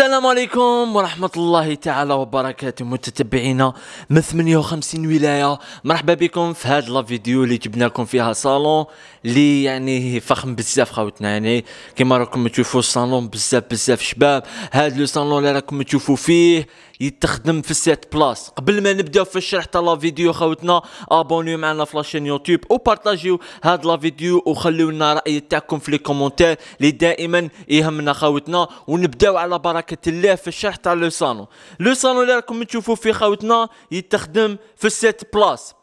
السلام عليكم ورحمة الله تعالى وبركاته متتبعينا من 58 ولاية مرحبا بكم في هاد الفيديو اللي جبنا لكم فيها صالون اللي يعني فخم بزاف خاوتنا يعني كما راكم تشوفوا الصالون بزاف بزاف شباب هاد لو صالون اللي راكم تشوفوا فيه يتخدم في السيت بلاس قبل ما نبداو في الشرح تاع لا فيديو خوتنا ابونيو معنا في لاشين يوتيوب وبارطاجيو هاد لا فيديو وخليو لنا راي تاعكم في لي كومونتير اللي دائما يهمنا خوتنا ونبداو على بركه الله في الشرح تاع لو سانو لو سانو اللي راكم تشوفوا فيه خوتنا يتخدم في السيت بلاس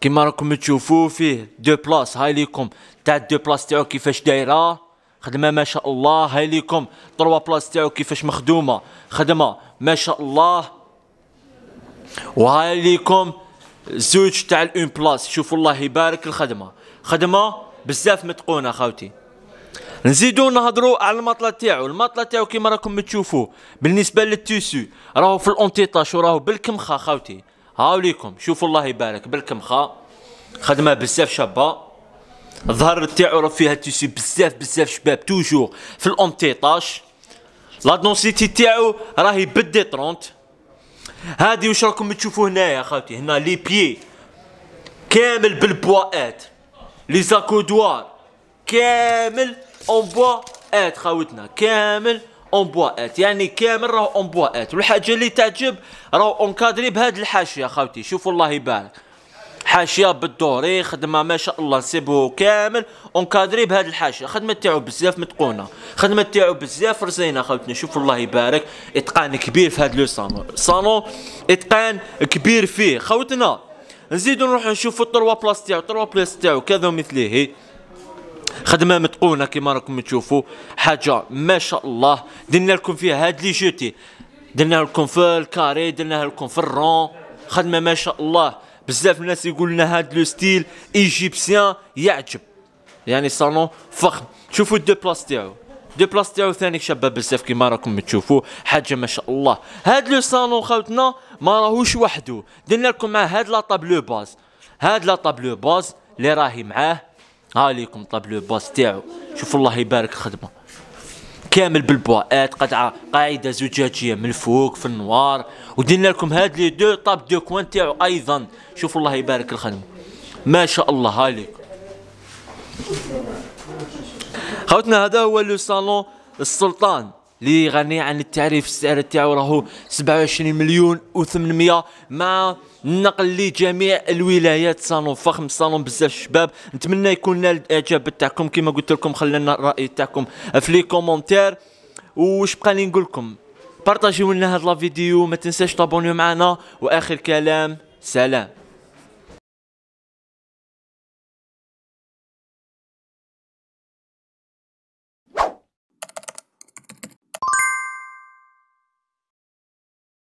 كيما راكم تشوفوا فيه دو بلاس هاي ليكم تاع دو بلاس تاعو كيفاش دايره خدمه ما شاء الله هاي ليكم تروا بلاس تاعو كيفاش مخدومه خدمه ما شاء الله وهاي ليكم زوج تاع الأون بلاس شوفوا الله يبارك الخدمة خدمة بزاف متقونة خاوتي نزيدو نهضرو على المطلة تاعو المطلة تاعو كيما راكم تشوفو بالنسبة للتيسو راهو في الانتيطاش وراهو بالكمخة خاوتي هاو ليكم شوفوا الله يبارك بالكمخة خدمة بزاف شابة الظهر تاعو راه فيها تيسو بزاف بزاف شباب توجور في الانتيطاش لا دونسيتي تاعو راهي بدي 30 هادي واش راكم تشوفوا هنايا خاوتي هنا لي بيي كامل بالبواءات لي زاكودوار كامل اون بواءات خاوتنا كامل اون بواءات يعني كامل راهو اون بواءات والحاجه اللي تعجب راهو اونكادري بهاد الحاشيه خاوتي شوفوا الله يبارك حاشيه بالدوري خدمه ما شاء الله نسيبو كامل اونكادري بهاد الحاشيه خدمه تاعو بزاف متقونه خدمه تاعو بزاف رزينه خاوتنا شوف الله يبارك اتقان كبير في هذا لو صالون صالون اتقان كبير فيه خاوتنا نزيدو نروحو نشوفو التروا بلاص تاعو التروا بلاص تاعو كذا ومثليه خدمه متقونه كيما راكم تشوفوا حاجه ما شاء الله درنا لكم فيها هاد لي جوتي درنا لكم في الكاري درنا لكم في الرون خدمه ما شاء الله بزاف الناس يقول لنا هاد لو ستيل ايجيبسيان يعجب يعني صالون فخم شوفوا دو بلاص تاعو دو بلاص تاعو ثاني شباب بزاف كيما راكم تشوفوا حاجه ما شاء الله هاد لو صالون خاوتنا ما راهوش وحده درنا لكم معاه هاد لا طابلو باز هاد لا طابلو باز اللي راهي معاه ها ليكم طابلو باز تاعو شوفوا الله يبارك خدمه كامل بالبواءات قطعه قاعده زجاجيه من الفوق في النوار ودينا لكم هاد لي دو طاب دو كوان تاعو ايضا شوف الله يبارك الخدمه ما شاء الله هاليك خوتنا هذا هو لو صالون السلطان اللي غني عن التعريف السعر تاعو راهو 27 مليون و800 مع النقل لجميع الولايات صانو فخم صانو بزاف الشباب نتمنى يكون نال الاعجاب تاعكم كما قلت لكم خلينا الراي تاعكم في لي كومونتير وش بقى لي نقول لكم بارطاجيو لنا هاد لا فيديو ما تنساش تابونيو معنا واخر كلام سلام